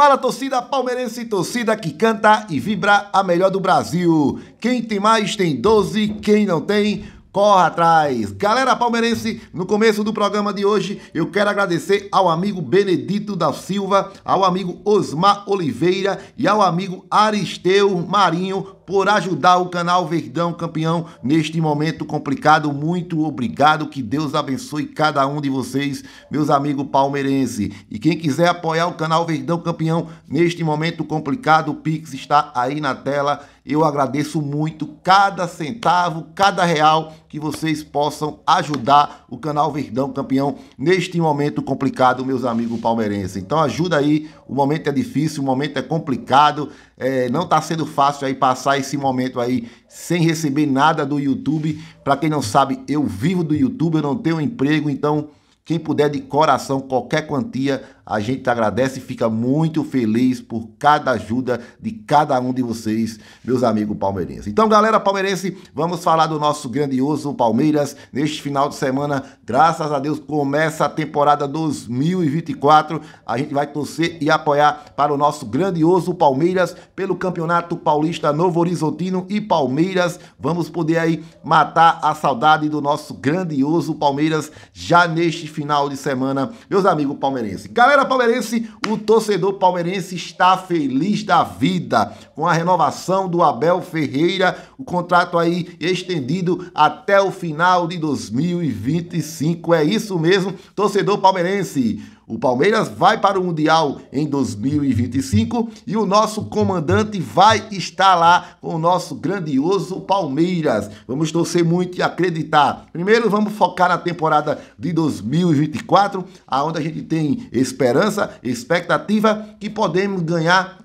Fala torcida palmeirense, torcida que canta e vibra a melhor do Brasil. Quem tem mais tem 12, quem não tem corre atrás. Galera palmeirense, no começo do programa de hoje, eu quero agradecer ao amigo Benedito da Silva, ao amigo Osmar Oliveira e ao amigo Aristeu Marinho por ajudar o canal Verdão Campeão neste momento complicado. Muito obrigado, que Deus abençoe cada um de vocês, meus amigos palmeirenses. E quem quiser apoiar o canal Verdão Campeão neste momento complicado, o Pix está aí na tela. Eu agradeço muito cada centavo, cada real que vocês possam ajudar o canal Verdão Campeão neste momento complicado, meus amigos palmeirenses. Então ajuda aí, o momento é difícil, o momento é complicado, é, não está sendo fácil aí passar esse momento aí sem receber nada do YouTube. Para quem não sabe, eu vivo do YouTube, eu não tenho emprego, então quem puder de coração, qualquer quantia, a gente agradece e fica muito feliz por cada ajuda de cada um de vocês, meus amigos palmeirenses. Então, galera palmeirense, vamos falar do nosso grandioso Palmeiras neste final de semana. Graças a Deus começa a temporada 2024. A gente vai torcer e apoiar para o nosso grandioso Palmeiras pelo Campeonato Paulista Novo Horizontino e Palmeiras. Vamos poder aí matar a saudade do nosso grandioso Palmeiras já neste final de semana, meus amigos palmeirenses. Galera, Galera palmeirense, o torcedor palmeirense está feliz da vida com a renovação do Abel Ferreira, o contrato aí estendido até o final de 2025. É isso mesmo, torcedor palmeirense. O Palmeiras vai para o Mundial em 2025 e o nosso comandante vai estar lá com o nosso grandioso Palmeiras. Vamos torcer muito e acreditar. Primeiro vamos focar na temporada de 2024, aonde a gente tem esperança, expectativa que podemos ganhar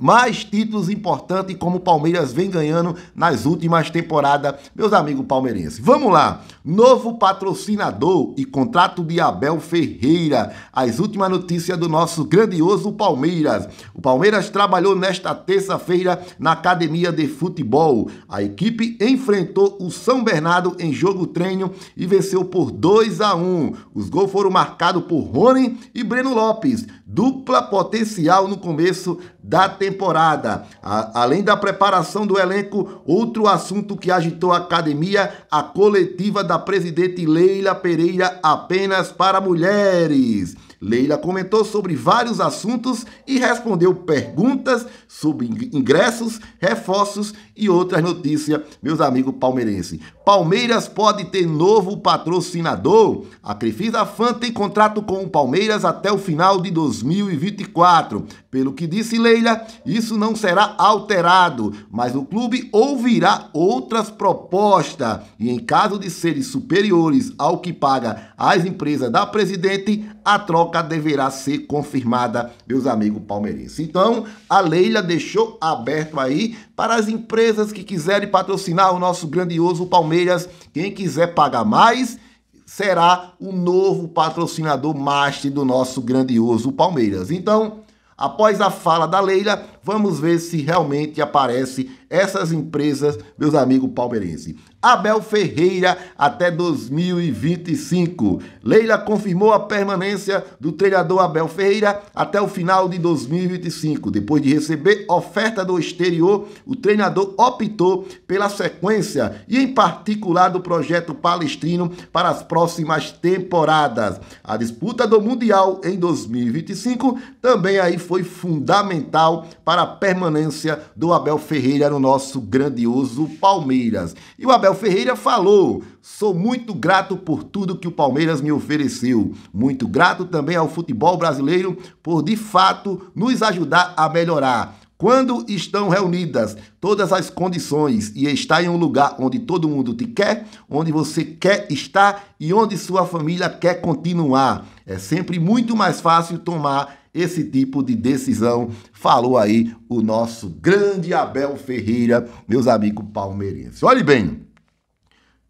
mais títulos importantes como o Palmeiras vem ganhando nas últimas temporadas, meus amigos palmeirenses. Vamos lá, novo patrocinador e contrato de Abel Ferreira. As últimas notícias do nosso grandioso Palmeiras. O Palmeiras trabalhou nesta terça-feira na academia de futebol. A equipe enfrentou o São Bernardo em jogo treino e venceu por 2 a 1. Os gols foram marcados por Rony e Breno Lopes, dupla potencial no começo da temporada. A, além da preparação do elenco, outro assunto que agitou a academia, a coletiva da presidente Leila Pereira apenas para mulheres. Leila comentou sobre vários assuntos e respondeu perguntas sobre ingressos, reforços e outras notícias, meus amigos palmeirenses. Palmeiras pode ter novo patrocinador. A Crefisa Fan tem contrato com o Palmeiras até o final de 2024. Pelo que disse Leila, isso não será alterado, mas o clube ouvirá outras propostas e em caso de serem superiores ao que paga as empresas da presidente, a troca troca deverá ser confirmada, meus amigos palmeirenses. Então, a Leila deixou aberto aí para as empresas que quiserem patrocinar o nosso grandioso Palmeiras. Quem quiser pagar mais, será o novo patrocinador master do nosso grandioso Palmeiras. Então, após a fala da Leila, Vamos ver se realmente aparece essas empresas, meus amigos palmeirenses. Abel Ferreira até 2025. Leila confirmou a permanência do treinador Abel Ferreira até o final de 2025. Depois de receber oferta do exterior, o treinador optou pela sequência e, em particular, do projeto palestrino para as próximas temporadas. A disputa do Mundial em 2025 também aí foi fundamental para para a permanência do Abel Ferreira no nosso grandioso Palmeiras. E o Abel Ferreira falou: sou muito grato por tudo que o Palmeiras me ofereceu. Muito grato também ao futebol brasileiro por de fato nos ajudar a melhorar. Quando estão reunidas todas as condições e está em um lugar onde todo mundo te quer, onde você quer estar e onde sua família quer continuar, é sempre muito mais fácil tomar esse tipo de decisão. Falou aí o nosso grande Abel Ferreira, meus amigos palmeirenses. Olhe bem,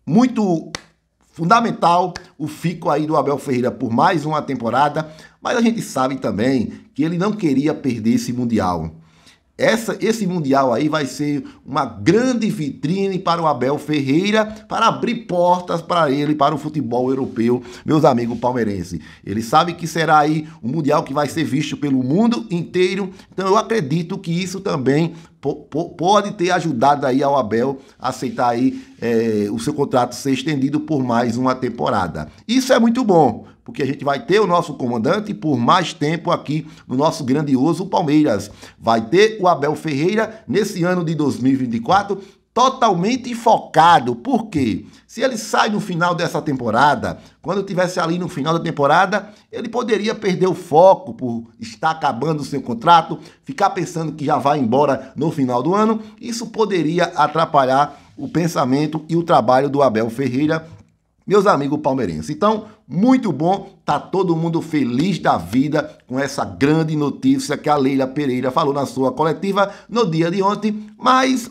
muito fundamental o fico aí do Abel Ferreira por mais uma temporada, mas a gente sabe também que ele não queria perder esse Mundial. Essa, esse Mundial aí vai ser uma grande vitrine para o Abel Ferreira, para abrir portas para ele, para o futebol europeu, meus amigos palmeirenses. Ele sabe que será aí um Mundial que vai ser visto pelo mundo inteiro, então eu acredito que isso também pode ter ajudado aí ao Abel a aceitar aí é, o seu contrato ser estendido por mais uma temporada. Isso é muito bom, porque a gente vai ter o nosso comandante por mais tempo aqui no nosso grandioso Palmeiras. Vai ter o Abel Ferreira nesse ano de 2024 totalmente focado. Por quê? Se ele sai no final dessa temporada, quando tivesse ali no final da temporada, ele poderia perder o foco por estar acabando o seu contrato, ficar pensando que já vai embora no final do ano. Isso poderia atrapalhar o pensamento e o trabalho do Abel Ferreira meus amigos palmeirenses. Então, muito bom, tá todo mundo feliz da vida com essa grande notícia que a Leila Pereira falou na sua coletiva no dia de ontem, mas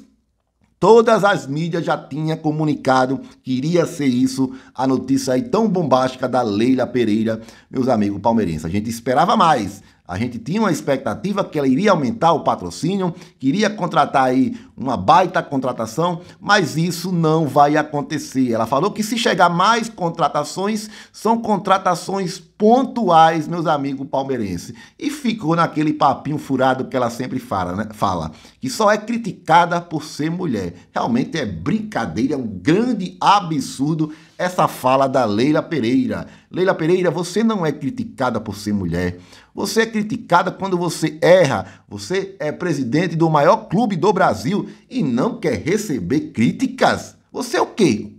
Todas as mídias já tinham comunicado que iria ser isso, a notícia aí tão bombástica da Leila Pereira, meus amigos palmeirenses. A gente esperava mais, a gente tinha uma expectativa que ela iria aumentar o patrocínio, que iria contratar aí uma baita contratação, mas isso não vai acontecer. Ela falou que se chegar mais contratações, são contratações pontuais, meus amigos palmeirenses. E ficou naquele papinho furado que ela sempre fala, né? fala, que só é criticada por ser mulher. Realmente é brincadeira, é um grande absurdo essa fala da Leila Pereira. Leila Pereira, você não é criticada por ser mulher. Você é criticada quando você erra. Você é presidente do maior clube do Brasil e não quer receber críticas. Você é o quê?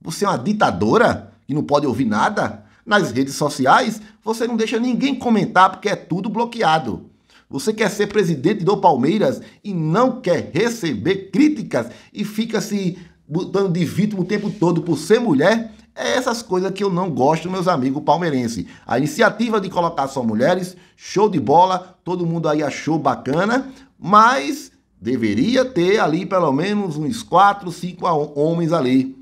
Você é uma ditadora que não pode ouvir nada? Nas redes sociais, você não deixa ninguém comentar porque é tudo bloqueado. Você quer ser presidente do Palmeiras e não quer receber críticas e fica se botando de vítima o tempo todo por ser mulher é essas coisas que eu não gosto, meus amigos palmeirenses. A iniciativa de colocar só mulheres, show de bola, todo mundo aí achou bacana, mas deveria ter ali pelo menos uns 4, 5 homens ali.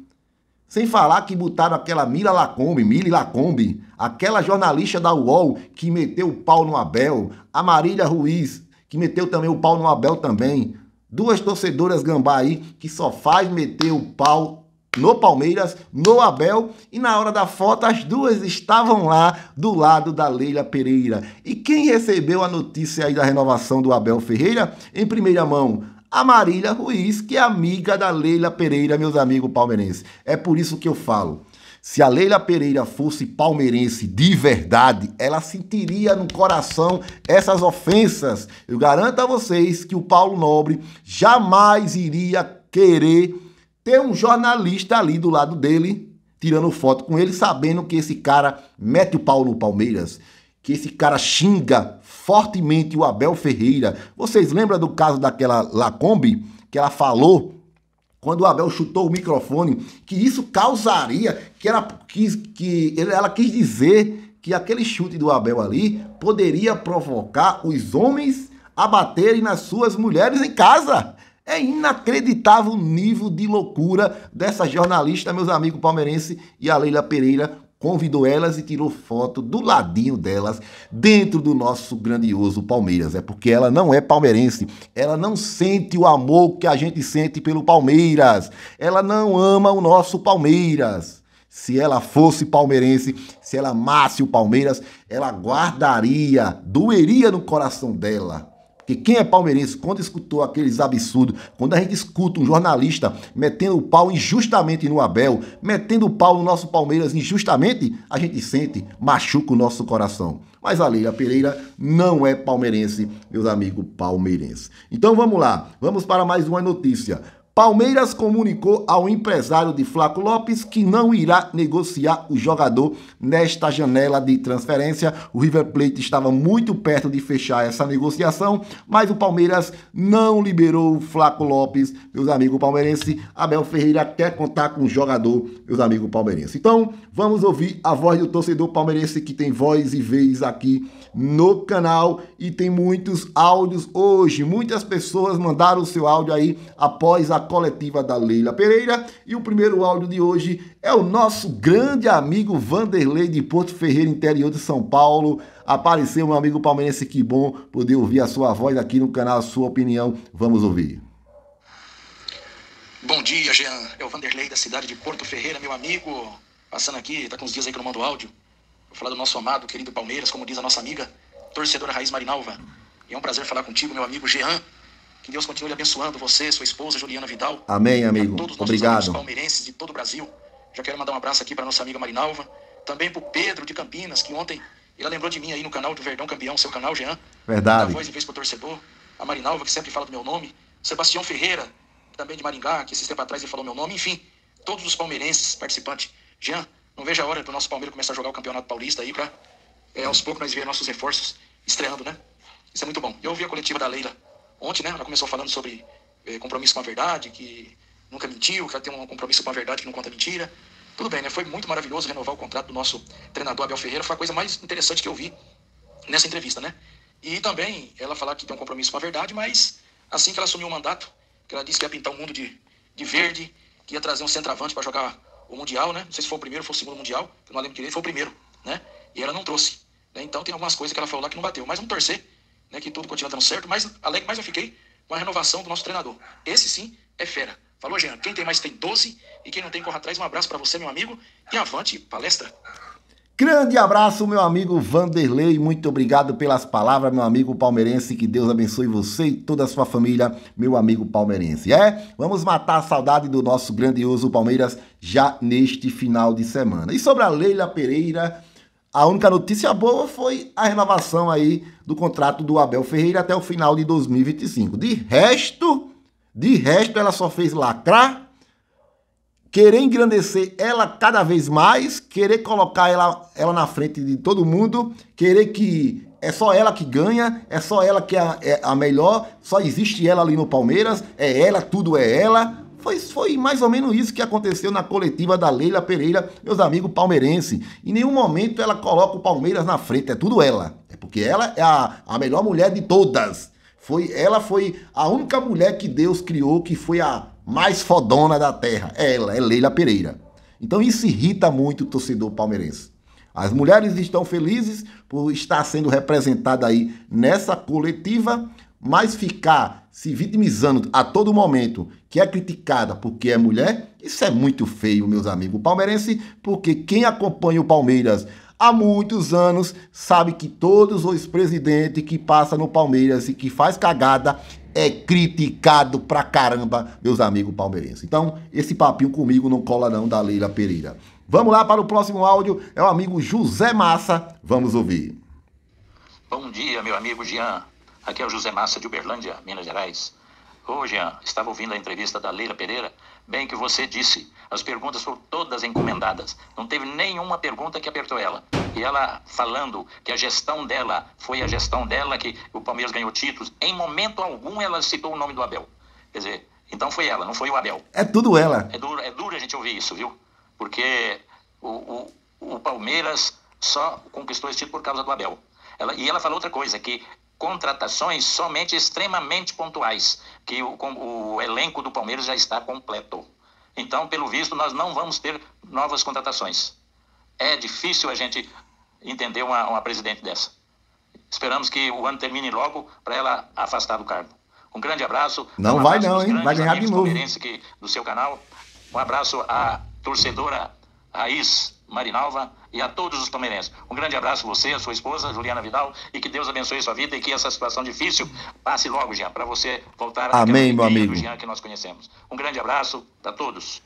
Sem falar que botaram aquela Mila Lacombe, Mili Lacombe, aquela jornalista da UOL que meteu o pau no Abel, a Marília Ruiz, que meteu também o pau no Abel também. Duas torcedoras gambá aí que só faz meter o pau no Palmeiras, no Abel, e na hora da foto as duas estavam lá do lado da Leila Pereira. E quem recebeu a notícia aí da renovação do Abel Ferreira em primeira mão? A Marília Ruiz, que é amiga da Leila Pereira, meus amigos palmeirenses. É por isso que eu falo. Se a Leila Pereira fosse palmeirense de verdade, ela sentiria no coração essas ofensas. Eu garanto a vocês que o Paulo Nobre jamais iria querer ter um jornalista ali do lado dele, tirando foto com ele, sabendo que esse cara mete o pau no Palmeiras, que esse cara xinga fortemente o Abel Ferreira. Vocês lembram do caso daquela Lacombe que ela falou quando o Abel chutou o microfone, que isso causaria, que ela quis, que ela quis dizer que aquele chute do Abel ali poderia provocar os homens a baterem nas suas mulheres em casa. É inacreditável o nível de loucura dessa jornalista, meus amigos palmeirense e a Leila Pereira convidou elas e tirou foto do ladinho delas dentro do nosso grandioso Palmeiras. É porque ela não é palmeirense, ela não sente o amor que a gente sente pelo Palmeiras. Ela não ama o nosso Palmeiras. Se ela fosse palmeirense, se ela amasse o Palmeiras, ela guardaria, doeria no coração dela que quem é palmeirense, quando escutou aqueles absurdos, quando a gente escuta um jornalista metendo o pau injustamente no Abel, metendo o pau no nosso Palmeiras injustamente, a gente sente, machuca o nosso coração. Mas a Leila Pereira não é palmeirense, meus amigos palmeirenses. Então vamos lá, vamos para mais uma notícia. Palmeiras comunicou ao empresário de Flaco Lopes que não irá negociar o jogador nesta janela de transferência. O River Plate estava muito perto de fechar essa negociação, mas o Palmeiras não liberou o Flaco Lopes, meus amigos palmeirenses. Abel Ferreira quer contar com o jogador, meus amigos palmeirenses. Então, vamos ouvir a voz do torcedor palmeirense que tem voz e vez aqui no canal e tem muitos áudios hoje. Muitas pessoas mandaram o seu áudio aí após a coletiva da Leila Pereira. E o primeiro áudio de hoje é o nosso grande amigo Vanderlei de Porto Ferreira, interior de São Paulo. Apareceu meu amigo palmeirense, que bom poder ouvir a sua voz aqui no canal, a sua opinião. Vamos ouvir. Bom dia, Jean. É o Vanderlei da cidade de Porto Ferreira, meu amigo. Passando aqui, tá com uns dias aí que eu não mando áudio. Vou falar do nosso amado, querido Palmeiras, como diz a nossa amiga, torcedora Raiz Marinalva. E é um prazer falar contigo, meu amigo Jean. Que Deus continue abençoando você, sua esposa Juliana Vidal. Amém, amigo. todos os Obrigado. palmeirenses de todo o Brasil. Já quero mandar um abraço aqui para nossa amiga Marinalva. Também para o Pedro de Campinas, que ontem ela lembrou de mim aí no canal do Verdão Campeão, seu canal, Jean. Verdade. Da voz de vez pro torcedor. A Marinalva, que sempre fala do meu nome. Sebastião Ferreira, também de Maringá, que esses tempos atrás ele falou meu nome. Enfim, todos os palmeirenses participantes. Jean, não vejo a hora do nosso Palmeiras começar a jogar o Campeonato Paulista aí para é, aos poucos nós ver nossos reforços estreando, né? Isso é muito bom. Eu ouvi a coletiva da Leila Ontem, né, ela começou falando sobre é, compromisso com a verdade, que nunca mentiu, que ela tem um compromisso com a verdade que não conta mentira. Tudo bem, né? Foi muito maravilhoso renovar o contrato do nosso treinador Abel Ferreira. Foi a coisa mais interessante que eu vi nessa entrevista, né? E também ela falar que tem um compromisso com a verdade, mas assim que ela assumiu o mandato, que ela disse que ia pintar o um mundo de, de verde, que ia trazer um centroavante para jogar o Mundial, né? Não sei se foi o primeiro ou foi o segundo Mundial, eu não lembro direito, foi o primeiro, né? E ela não trouxe. Né? Então tem algumas coisas que ela falou lá que não bateu. Mas vamos torcer né, que tudo continua dando certo, mas além mais eu fiquei com a renovação do nosso treinador. Esse sim é fera. Falou, Jean. Quem tem mais tem 12 e quem não tem corre atrás. Um abraço para você, meu amigo, e avante palestra. Grande abraço, meu amigo Vanderlei. Muito obrigado pelas palavras, meu amigo palmeirense. Que Deus abençoe você e toda a sua família, meu amigo palmeirense. É, vamos matar a saudade do nosso grandioso Palmeiras já neste final de semana. E sobre a Leila Pereira, a única notícia boa foi a renovação aí do contrato do Abel Ferreira até o final de 2025. De resto, de resto ela só fez lacrar, querer engrandecer ela cada vez mais, querer colocar ela, ela na frente de todo mundo, querer que é só ela que ganha, é só ela que é a, é a melhor, só existe ela ali no Palmeiras, é ela, tudo é ela. Foi, foi mais ou menos isso que aconteceu na coletiva da Leila Pereira, meus amigos palmeirenses. Em nenhum momento ela coloca o Palmeiras na frente, é tudo ela. É porque ela é a, a melhor mulher de todas. Foi, ela foi a única mulher que Deus criou que foi a mais fodona da terra. É ela, é Leila Pereira. Então isso irrita muito o torcedor palmeirense. As mulheres estão felizes por estar sendo representada aí nessa coletiva, mas ficar se vitimizando a todo momento que é criticada porque é mulher, isso é muito feio, meus amigos palmeirense, porque quem acompanha o Palmeiras há muitos anos sabe que todos os presidentes que passam no Palmeiras e que faz cagada é criticado pra caramba, meus amigos palmeirenses. Então, esse papinho comigo não cola não da Leila Pereira. Vamos lá para o próximo áudio, é o amigo José Massa, vamos ouvir. Bom dia, meu amigo Jean. Aqui é o José Massa de Uberlândia, Minas Gerais. Ô, Jean, estava ouvindo a entrevista da Leila Pereira. Bem que você disse. As perguntas foram todas encomendadas. Não teve nenhuma pergunta que apertou ela. E ela falando que a gestão dela foi a gestão dela que o Palmeiras ganhou títulos. Em momento algum ela citou o nome do Abel. Quer dizer, então foi ela, não foi o Abel. É tudo ela. É duro, é duro a gente ouvir isso, viu? Porque o, o, o Palmeiras só conquistou esse título por causa do Abel. Ela, e ela falou outra coisa, que contratações somente extremamente pontuais, que o, o elenco do Palmeiras já está completo. Então, pelo visto, nós não vamos ter novas contratações. É difícil a gente entender uma, uma presidente dessa. Esperamos que o ano termine logo para ela afastar do cargo. Um grande abraço. Não um vai não, hein? Vai ganhar de novo. Que, do seu canal. Um abraço à torcedora Raiz, Marinalva e a todos os palmeirenses. Um grande abraço a você, a sua esposa, Juliana Vidal, e que Deus abençoe sua vida e que essa situação difícil passe logo, Jean, para você voltar a Amém, meu amigo. Jean que nós conhecemos. Um grande abraço a todos.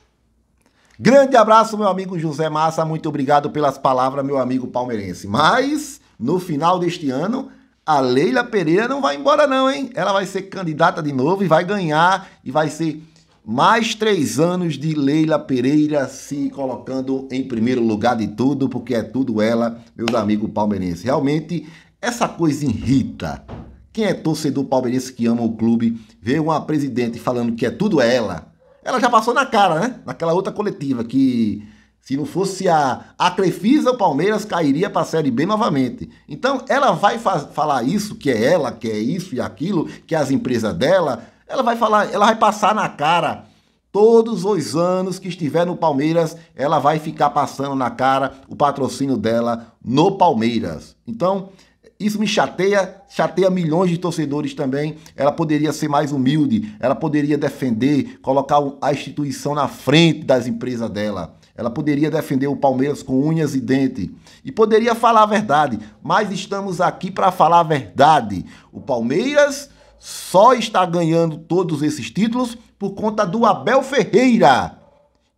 Grande abraço, meu amigo José Massa. Muito obrigado pelas palavras, meu amigo palmeirense. Mas, no final deste ano, a Leila Pereira não vai embora, não, hein? Ela vai ser candidata de novo e vai ganhar e vai ser mais três anos de Leila Pereira se colocando em primeiro lugar de tudo, porque é tudo ela, meus amigos palmeirenses. Realmente, essa coisa irrita. Quem é torcedor palmeirense que ama o clube, vê uma presidente falando que é tudo ela. Ela já passou na cara, né? Naquela outra coletiva que se não fosse a, a Crefisa, o Palmeiras cairia para a Série B novamente. Então, ela vai fa falar isso, que é ela, que é isso e aquilo, que é as empresas dela, ela vai falar, ela vai passar na cara todos os anos que estiver no Palmeiras, ela vai ficar passando na cara o patrocínio dela no Palmeiras. Então, isso me chateia, chateia milhões de torcedores também. Ela poderia ser mais humilde, ela poderia defender, colocar a instituição na frente das empresas dela. Ela poderia defender o Palmeiras com unhas e dentes. E poderia falar a verdade, mas estamos aqui para falar a verdade. O Palmeiras só está ganhando todos esses títulos por conta do Abel Ferreira.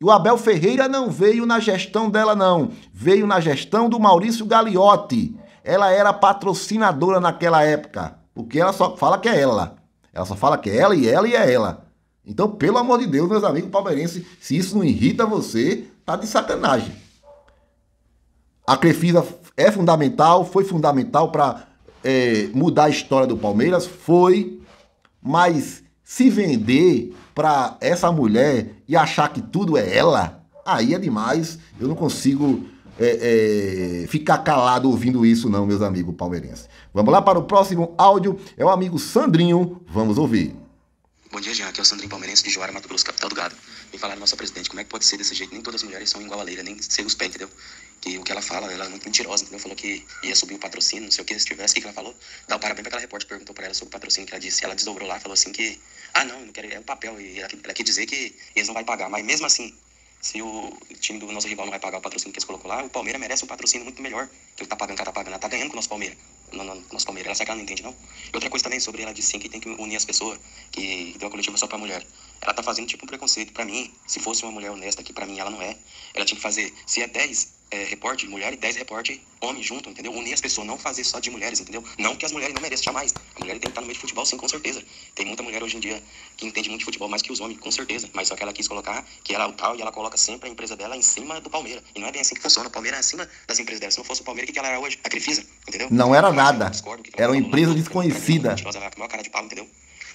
E o Abel Ferreira não veio na gestão dela, não. Veio na gestão do Maurício Gagliotti. Ela era patrocinadora naquela época. Porque ela só fala que é ela. Ela só fala que é ela e ela e é ela. Então, pelo amor de Deus, meus amigos palmeirenses, se isso não irrita você, tá de sacanagem. A Crefisa é fundamental, foi fundamental para é, mudar a história do Palmeiras? Foi, mas se vender para essa mulher e achar que tudo é ela, aí é demais. Eu não consigo é, é, ficar calado ouvindo isso, não, meus amigos palmeirenses. Vamos lá para o próximo áudio. É o amigo Sandrinho. Vamos ouvir. Bom dia, Jean. Aqui é o Sandrinho Palmeirense de Joara, Mato Grosso, capital do Gado. Me falaram, nossa presidente, como é que pode ser desse jeito? Nem todas as mulheres são igual a Leira, nem os pés, entendeu? E o que ela fala, ela é muito mentirosa, entendeu? Falou que ia subir o patrocínio, não sei o que, se tivesse, o que, que ela falou? Dá o um parabéns pra aquela repórter que perguntou pra ela sobre o patrocínio que ela disse. Ela desdobrou lá, falou assim que, ah, não, não quero, é um papel, e ela, ela quer dizer que eles não vão pagar, mas mesmo assim, se o time do nosso rival não vai pagar o patrocínio que eles colocou lá, o Palmeiras merece um patrocínio muito melhor que ele tá pagando, que ela tá pagando. Ela tá ganhando com o nosso Palmeiras. No, no, nosso Palmeiras. Ela sabe que ela não entende, não. E outra coisa também sobre ela disse sim que tem que unir as pessoas, que deu a coletiva só pra mulher. Ela tá fazendo tipo um preconceito. para mim, se fosse uma mulher honesta, que para mim ela não é, ela tinha que fazer. Se é 10, é, reporte mulher e 10 reporte homem junto, entendeu? Unir as pessoas, não fazer só de mulheres, entendeu? Não que as mulheres não mereçam jamais. A mulher tem que estar no meio de futebol, sim, com certeza. Tem muita mulher hoje em dia que entende muito de futebol mais que os homens, com certeza. Mas só que ela quis colocar que ela é o tal e ela coloca sempre a empresa dela em cima do Palmeiras. E não é bem assim que funciona. O Palmeiras é acima das empresas dela. Se não fosse o Palmeiras, o que ela era hoje? A Crefisa, entendeu? Não era nada. Tá era uma empresa desconhecida. Mim, é uma é cara de pau, entendeu?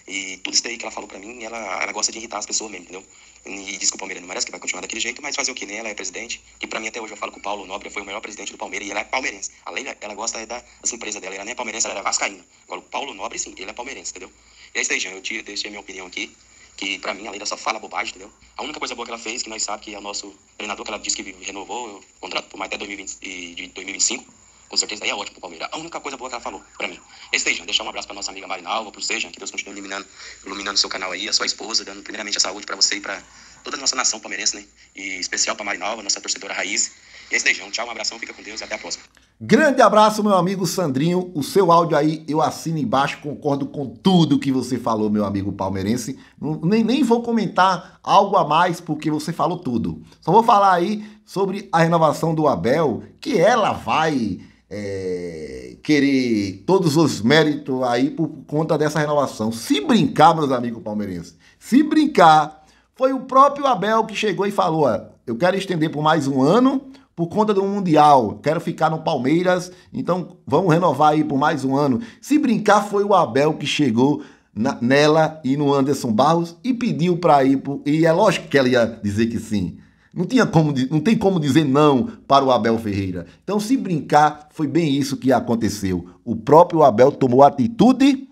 E tudo isso daí que ela falou pra mim, ela, ela gosta de irritar as pessoas mesmo, entendeu? E diz que o Palmeiras não merece, que vai continuar daquele jeito, mas fazer o que, né? Ela é presidente. E pra mim até hoje eu falo que o Paulo Nobre foi o melhor presidente do Palmeiras e ela é palmeirense. Além, ela gosta é das empresas dela, ela nem é palmeirense, ela é vascaína. Agora o Paulo Nobre, sim, ele é palmeirense, entendeu? E é isso aí, Jean, eu te, deixei minha opinião aqui que para mim a Leila só fala bobagem, entendeu? A única coisa boa que ela fez, que nós sabemos que é o nosso treinador, que ela disse que renovou o contrato por mais até 2020, de 2025, com certeza, daí é ótimo pro Palmeiras. A única coisa boa que ela falou pra mim. Esteja, deixar um abraço pra nossa amiga Marinalva, pro seja que Deus continue iluminando, iluminando seu canal aí, a sua esposa, dando primeiramente a saúde pra você e pra toda a nossa nação palmeirense, né? E especial pra Marinalva, nossa torcedora raiz. E é Tchau, um abração, fica com Deus e até a próxima. Grande abraço, meu amigo Sandrinho. O seu áudio aí eu assino embaixo, concordo com tudo que você falou, meu amigo palmeirense. Nem, nem vou comentar algo a mais, porque você falou tudo. Só vou falar aí sobre a renovação do Abel, que ela vai é, querer todos os méritos aí por conta dessa renovação. Se brincar, meus amigos palmeirenses, se brincar, foi o próprio Abel que chegou e falou: ó, eu quero estender por mais um ano por conta do Mundial, quero ficar no Palmeiras, então vamos renovar aí por mais um ano. Se brincar, foi o Abel que chegou na, nela e no Anderson Barros e pediu para ir. Pro, e é lógico que ela ia dizer que sim. Não, tinha como, não tem como dizer não para o Abel Ferreira. Então, se brincar, foi bem isso que aconteceu. O próprio Abel tomou atitude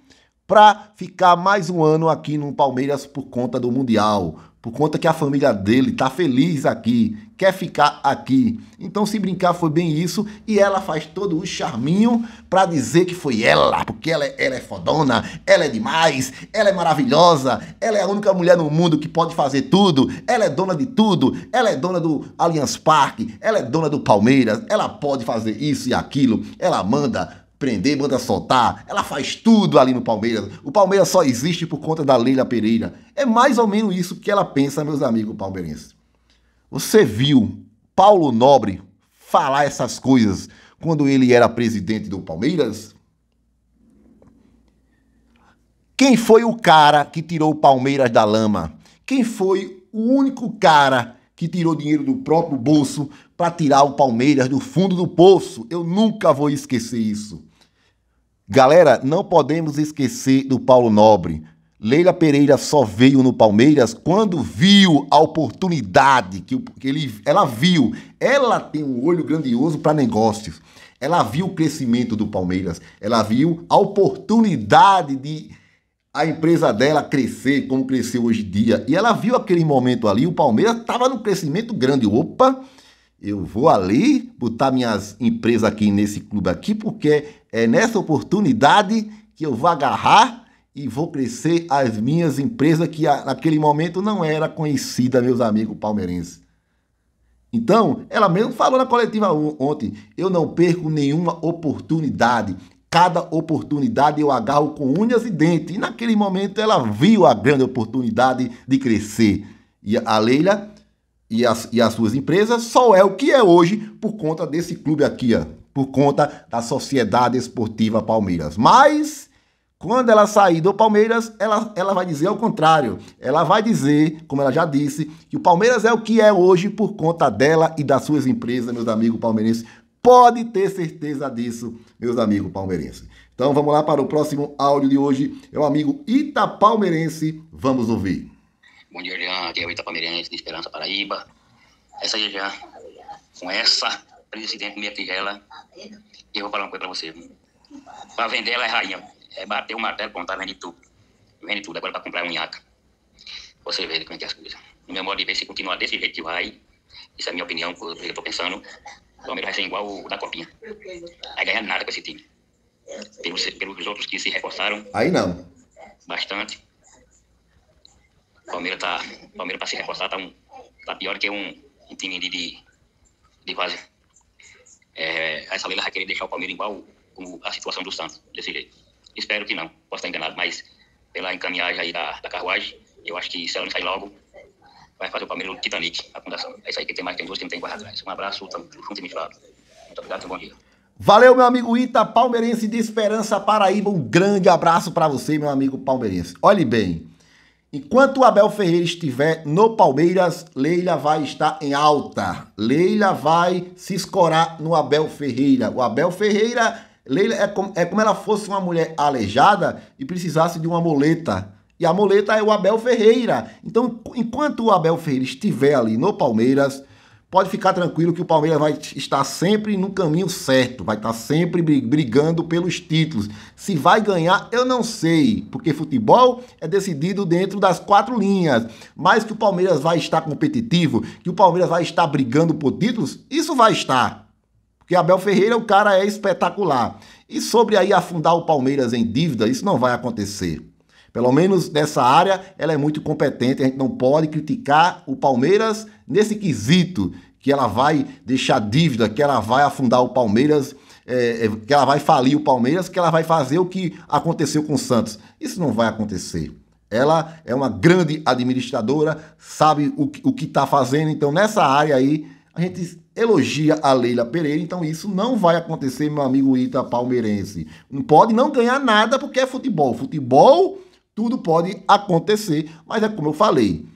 para ficar mais um ano aqui no Palmeiras por conta do Mundial, por conta que a família dele tá feliz aqui, quer ficar aqui. Então, se brincar, foi bem isso. E ela faz todo o charminho para dizer que foi ela, porque ela é, ela é fodona, ela é demais, ela é maravilhosa, ela é a única mulher no mundo que pode fazer tudo, ela é dona de tudo, ela é dona do Allianz Parque, ela é dona do Palmeiras, ela pode fazer isso e aquilo, ela manda prender, manda soltar. Ela faz tudo ali no Palmeiras. O Palmeiras só existe por conta da Leila Pereira. É mais ou menos isso que ela pensa, meus amigos palmeirenses. Você viu Paulo Nobre falar essas coisas quando ele era presidente do Palmeiras? Quem foi o cara que tirou o Palmeiras da lama? Quem foi o único cara que tirou dinheiro do próprio bolso para tirar o Palmeiras do fundo do poço? Eu nunca vou esquecer isso. Galera, não podemos esquecer do Paulo Nobre. Leila Pereira só veio no Palmeiras quando viu a oportunidade que, ele, ela viu. Ela tem um olho grandioso para negócios. Ela viu o crescimento do Palmeiras. Ela viu a oportunidade de a empresa dela crescer como cresceu hoje em dia. E ela viu aquele momento ali, o Palmeiras estava num crescimento grande. Opa, eu vou ali botar minhas empresas aqui nesse clube aqui, porque é nessa oportunidade que eu vou agarrar e vou crescer as minhas empresas que naquele momento não era conhecida, meus amigos palmeirenses. Então, ela mesmo falou na coletiva ontem, eu não perco nenhuma oportunidade. Cada oportunidade eu agarro com unhas e dentes. E naquele momento ela viu a grande oportunidade de crescer. E a Leila e as, e as suas empresas só é o que é hoje por conta desse clube aqui, ó, por conta da Sociedade Esportiva Palmeiras. Mas quando ela sair do Palmeiras, ela, ela vai dizer ao contrário. Ela vai dizer, como ela já disse, que o Palmeiras é o que é hoje por conta dela e das suas empresas, meus amigos palmeirenses. Pode ter certeza disso, meus amigos palmeirenses. Então vamos lá para o próximo áudio de hoje. É o amigo Ita Palmeirense. Vamos ouvir. Bom dia, Jean. Aqui é o Itapamirense de Esperança, Paraíba. Essa aí, Jean. Com essa presidente minha tigela, eu vou falar uma coisa pra você. Pra vender ela é rainha. É bater o martelo, contar, tá vende tudo. Vende tudo. Agora pra comprar um nhaca. Você vê como é que é as coisas. No meu modo de ver, se continuar desse jeito que vai, isso é a minha opinião, que eu tô pensando, o Palmeiras vai ser igual o da Copinha. Vai ganhar nada com esse time. Pelos, pelos outros que se reforçaram. Aí não. Bastante. Palmeiras tá, Palmeiras para se reforçar tá, um, tá pior que um, um time de, de, de quase. É, essa Leila vai querer deixar o Palmeiras igual a situação do Santos, desse jeito. Espero que não, posso estar enganado, mas pela encaminhagem aí da, da carruagem, eu acho que se ela não sair logo, vai fazer o Palmeiras Titanic, a fundação. É isso aí, que tem mais tem duas, quem tem quatro atrás. Um abraço, tamo junto e misturado. Muito obrigado, bom dia. Valeu, meu amigo Ita, palmeirense de Esperança Paraíba. Um grande abraço para você, meu amigo palmeirense. Olhe bem, Enquanto o Abel Ferreira estiver no Palmeiras, Leila vai estar em alta. Leila vai se escorar no Abel Ferreira. O Abel Ferreira, Leila é como, é como ela fosse uma mulher aleijada e precisasse de uma moleta. E a moleta é o Abel Ferreira. Então, enquanto o Abel Ferreira estiver ali no Palmeiras, pode ficar tranquilo que o Palmeiras vai estar sempre no caminho certo, vai estar sempre brigando pelos títulos. Se vai ganhar, eu não sei, porque futebol é decidido dentro das quatro linhas. Mas que o Palmeiras vai estar competitivo, que o Palmeiras vai estar brigando por títulos, isso vai estar. Porque Abel Ferreira, o cara é espetacular. E sobre aí afundar o Palmeiras em dívida, isso não vai acontecer. Pelo menos nessa área, ela é muito competente. A gente não pode criticar o Palmeiras nesse quesito que ela vai deixar dívida, que ela vai afundar o Palmeiras, é, é que ela vai falir o Palmeiras, que ela vai fazer o que aconteceu com o Santos. Isso não vai acontecer. Ela é uma grande administradora, sabe o, o que está fazendo. Então, nessa área aí, a gente elogia a Leila Pereira. Então, isso não vai acontecer, meu amigo Ita palmeirense. Não pode não ganhar nada porque é futebol. Futebol tudo pode acontecer, mas é como eu falei.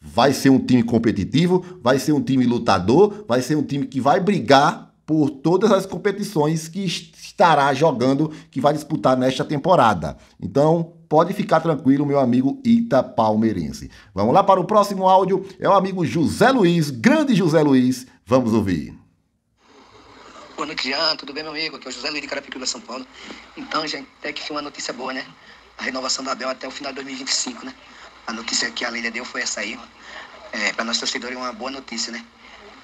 Vai ser um time competitivo, vai ser um time lutador, vai ser um time que vai brigar por todas as competições que estará jogando, que vai disputar nesta temporada. Então, pode ficar tranquilo, meu amigo Ita Palmeirense. Vamos lá para o próximo áudio. É o amigo José Luiz, grande José Luiz. Vamos ouvir. Boa noite, Jean. Tudo bem, meu amigo? Aqui é o José Luiz de Carapicuíba, São Paulo. Então, gente, até que foi uma notícia boa, né? a renovação da Abel até o final de 2025, né? A notícia que a Leila deu foi essa aí. É, para nós torcedores é uma boa notícia, né?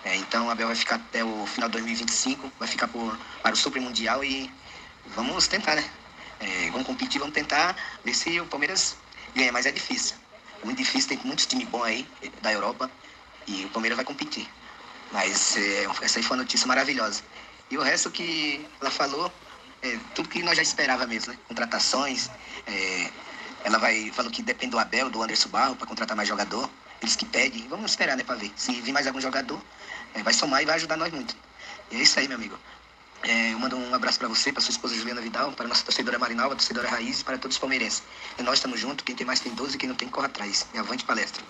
É, então a Abel vai ficar até o final de 2025, vai ficar por, para o Super Mundial e vamos tentar, né? É, vamos competir, vamos tentar ver se o Palmeiras ganha, mas é difícil. É Muito difícil, tem muitos times bons aí eh, da Europa e o Palmeiras vai competir. Mas é, essa aí foi uma notícia maravilhosa. E o resto que ela falou, é, tudo que nós já esperava mesmo, né? Contratações. É, ela vai falou que depende do Abel, do Anderson Barro, para contratar mais jogador. Eles que pedem. Vamos esperar, né, para ver. Se vir mais algum jogador, é, vai somar e vai ajudar nós muito. E é isso aí, meu amigo. É, eu mando um abraço para você, para sua esposa Juliana Vidal, para nossa torcedora Marinalva, torcedora Raiz e para todos os palmeirenses. E nós estamos juntos, quem tem mais tem 12, quem não tem corre atrás. E avante palestra.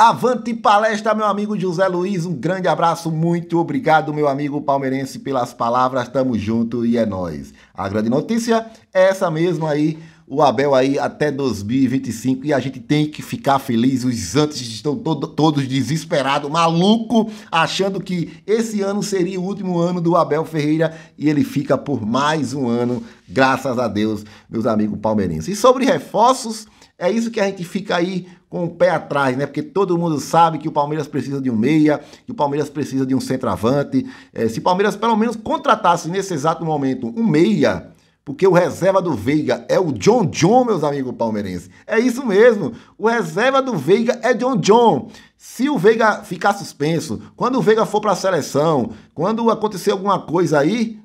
Avante palestra, meu amigo José Luiz. Um grande abraço, muito obrigado, meu amigo palmeirense, pelas palavras. Tamo junto e é nós. A grande notícia é essa mesmo aí. O Abel aí até 2025 e a gente tem que ficar feliz. Os Santos estão todo, todos desesperados, maluco, achando que esse ano seria o último ano do Abel Ferreira e ele fica por mais um ano, graças a Deus, meus amigos palmeirenses. E sobre reforços, é isso que a gente fica aí com o pé atrás, né? Porque todo mundo sabe que o Palmeiras precisa de um meia, que o Palmeiras precisa de um centroavante. É, se o Palmeiras pelo menos contratasse nesse exato momento um meia, porque o reserva do Veiga é o John John, meus amigos palmeirenses. É isso mesmo. O reserva do Veiga é John John. Se o Veiga ficar suspenso, quando o Veiga for para a seleção, quando acontecer alguma coisa aí,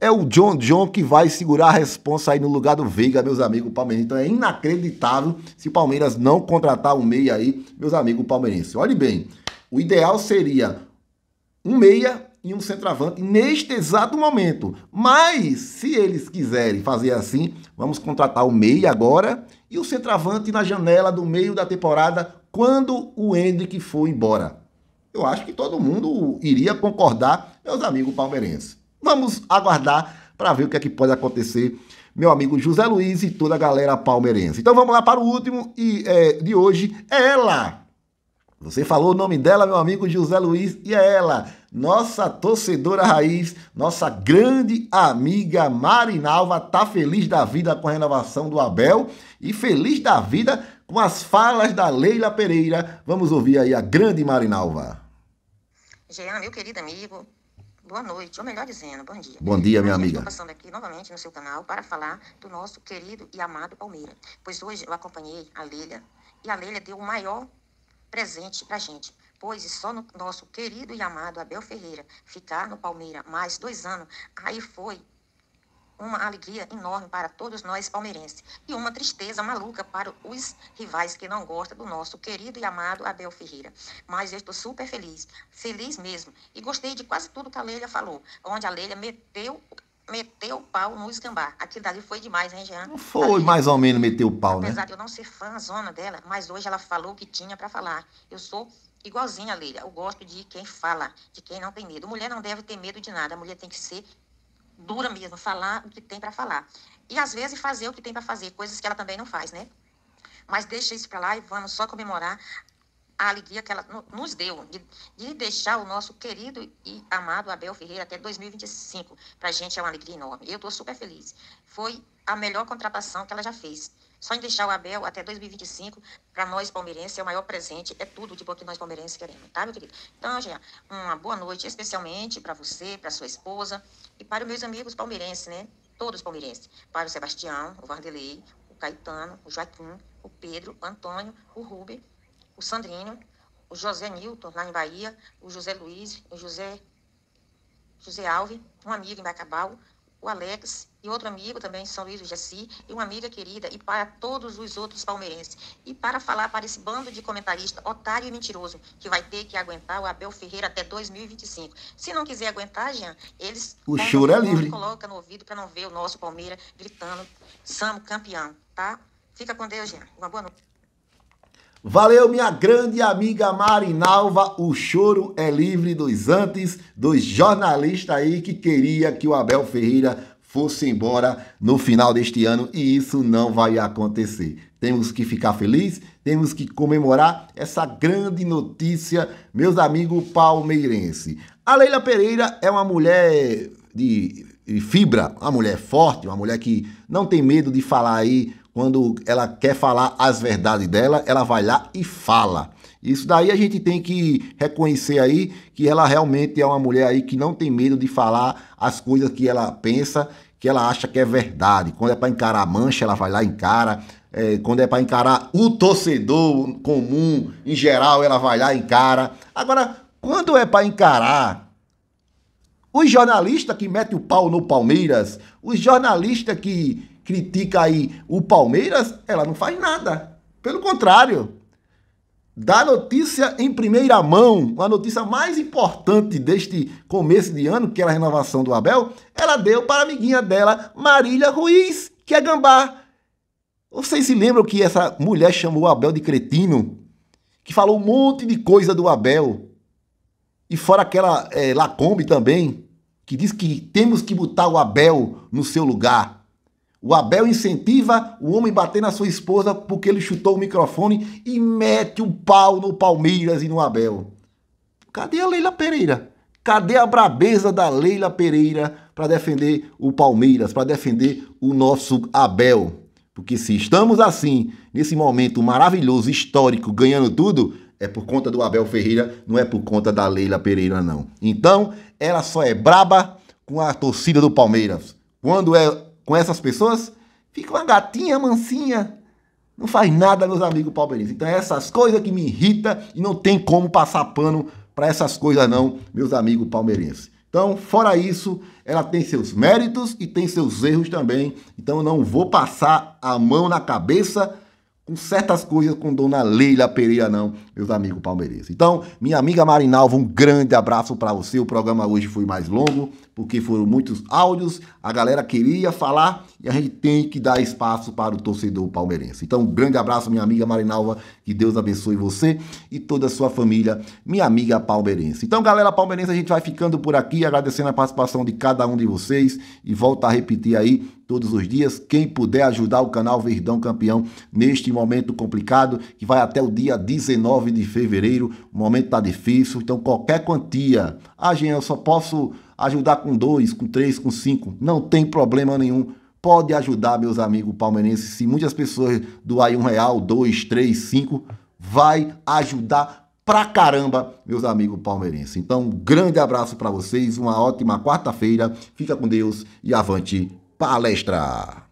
é o John John que vai segurar a responsa aí no lugar do Veiga, meus amigos palmeirenses. Então é inacreditável se o Palmeiras não contratar um meia aí, meus amigos palmeirenses. Olhe bem, o ideal seria um meia e um centroavante neste exato momento. Mas se eles quiserem fazer assim, vamos contratar o meia agora e o centroavante na janela do meio da temporada quando o Hendrick for embora. Eu acho que todo mundo iria concordar, meus amigos palmeirenses. Vamos aguardar para ver o que é que pode acontecer, meu amigo José Luiz e toda a galera palmeirense. Então vamos lá para o último e é, de hoje é ela. Você falou o nome dela, meu amigo José Luiz, e é ela, nossa torcedora raiz, nossa grande amiga Marinalva, tá feliz da vida com a renovação do Abel e feliz da vida com as falas da Leila Pereira. Vamos ouvir aí a grande Marinalva. Jean, meu querido amigo, Boa noite, ou melhor dizendo, bom dia. Bom dia, minha amiga. Estou passando aqui novamente no seu canal para falar do nosso querido e amado Palmeira. Pois hoje eu acompanhei a Leila e a Leila deu o maior presente para a gente. Pois e só no nosso querido e amado Abel Ferreira ficar no Palmeira mais dois anos, aí foi uma alegria enorme para todos nós palmeirenses e uma tristeza maluca para os rivais que não gostam do nosso querido e amado Abel Ferreira. Mas eu estou super feliz, feliz mesmo, e gostei de quase tudo que a Leila falou, onde a Leila meteu meteu o pau no esgambá. Aquilo dali foi demais, hein, Jean? Não foi mais ou menos meteu o pau, apesar né? Apesar de eu não ser fã zona dela, mas hoje ela falou o que tinha para falar. Eu sou igualzinha Leila. Eu gosto de quem fala, de quem não tem medo. Mulher não deve ter medo de nada. A mulher tem que ser dura mesmo, falar o que tem para falar. E às vezes fazer o que tem para fazer, coisas que ela também não faz, né? Mas deixa isso para lá e vamos só comemorar a alegria que ela nos deu de, de deixar o nosso querido e amado Abel Ferreira até 2025. Para a gente é uma alegria enorme. Eu estou super feliz. Foi a melhor contratação que ela já fez. Só em deixar o Abel até 2025, para nós palmeirenses, é o maior presente, é tudo de bom que nós palmeirenses queremos, tá, meu querido? Então, gente, uma boa noite, especialmente para você, para sua esposa e para os meus amigos palmeirenses, né? Todos palmeirenses. Para o Sebastião, o Vanderlei, o Caetano, o Joaquim, o Pedro, o Antônio, o Rubem, o Sandrinho, o José Nilton, lá em Bahia, o José Luiz, o José, José Alves, um amigo em Bacabal, o Alex e outro amigo também São Luís do Jaci, e uma amiga querida, e para todos os outros palmeirenses. E para falar para esse bando de comentarista otário e mentiroso, que vai ter que aguentar o Abel Ferreira até 2025. Se não quiser aguentar, Jean, eles o choro é livre. coloca no ouvido para não ver o nosso Palmeiras gritando, Sam campeão, tá? Fica com Deus, Jean. Uma boa noite. Valeu, minha grande amiga Marinalva. O choro é livre dos antes, dos jornalistas aí que queria que o Abel Ferreira fosse embora no final deste ano e isso não vai acontecer. Temos que ficar felizes, temos que comemorar essa grande notícia, meus amigos palmeirense. A Leila Pereira é uma mulher de fibra, uma mulher forte, uma mulher que não tem medo de falar aí quando ela quer falar as verdades dela, ela vai lá e fala. Isso daí a gente tem que reconhecer aí que ela realmente é uma mulher aí que não tem medo de falar as coisas que ela pensa, que ela acha que é verdade. Quando é para encarar a mancha, ela vai lá e encara. É, quando é para encarar o torcedor comum, em geral, ela vai lá e encara. Agora, quando é para encarar os jornalistas que metem o pau no Palmeiras, os jornalistas que critica aí o Palmeiras, ela não faz nada. Pelo contrário, dá notícia em primeira mão, a notícia mais importante deste começo de ano, que era é a renovação do Abel, ela deu para a amiguinha dela, Marília Ruiz, que é gambá. Vocês se lembram que essa mulher chamou o Abel de cretino? Que falou um monte de coisa do Abel. E fora aquela é, Lacombe também, que diz que temos que botar o Abel no seu lugar. O Abel incentiva o homem bater na sua esposa porque ele chutou o microfone e mete o um pau no Palmeiras e no Abel. Cadê a Leila Pereira? Cadê a brabeza da Leila Pereira para defender o Palmeiras, para defender o nosso Abel? Porque se estamos assim, nesse momento maravilhoso, histórico, ganhando tudo, é por conta do Abel Ferreira, não é por conta da Leila Pereira, não. Então, ela só é braba com a torcida do Palmeiras. Quando é com essas pessoas, fica uma gatinha mansinha. Não faz nada, meus amigos palmeirenses. Então, é essas coisas que me irrita e não tem como passar pano para essas coisas, não, meus amigos palmeirenses. Então, fora isso, ela tem seus méritos e tem seus erros também. Então, eu não vou passar a mão na cabeça com certas coisas com Dona Leila Pereira, não, meus amigos palmeirenses. Então, minha amiga Marinalva, um grande abraço para você. O programa hoje foi mais longo, porque foram muitos áudios, a galera queria falar e a gente tem que dar espaço para o torcedor palmeirense. Então, um grande abraço, minha amiga Marinalva, que Deus abençoe você e toda a sua família, minha amiga palmeirense. Então, galera palmeirense, a gente vai ficando por aqui, agradecendo a participação de cada um de vocês e volta a repetir aí todos os dias. Quem puder ajudar o canal Verdão Campeão neste momento complicado, que vai até o dia 19 de fevereiro, o momento tá difícil, então qualquer quantia. Ah, Jean, eu só posso ajudar com dois, com três, com cinco, não tem problema nenhum. Pode ajudar, meus amigos palmeirenses. Se muitas pessoas do um real, dois, três, cinco, vai ajudar pra caramba, meus amigos palmeirenses. Então, um grande abraço para vocês, uma ótima quarta-feira. Fica com Deus e avante palestra!